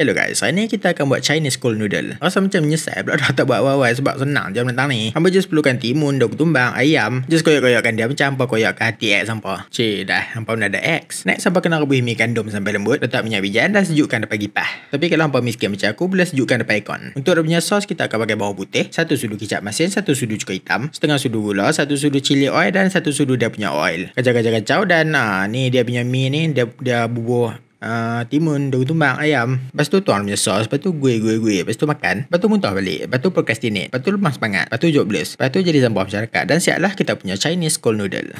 Hello guys, hari ni kita akan buat Chinese cold noodle. Rasa macam menyesal pula dah tak buat awal sebab senang je menentang ni. Hamba just perlukan timun, daun ketumbang, ayam. Just koyak-koyakkan dia macam hampa koyak ke hati X hampa. Cik dah, hampa pun ada X. Next, hampa kena rebuh mie kandung sampai lembut. Letak minyak bijan dan sejukkan depan kipas. Tapi kalau hampa miskin macam aku, boleh sejukkan depan ikon. Untuk rebuhnya sos, kita akan pakai bawang putih. Satu sudu kicap masin, satu sudu cuka hitam. Setengah sudu gula, satu sudu cili oil dan satu sudu dia punya oil. Kacau-kacau kacau dan ah, ni dia punya mie ni, dia, dia bubur uh, timun daun tumbang ayam lepas tu tuang punya sos lepas tu gue gue gue lepas tu makan lepas tu muntah balik lepas tu procrastinate lepas tu lemas semangat lepas tu jobless lepas tu jadi sampah masyarakat dan siap lah kita punya Chinese cold noodle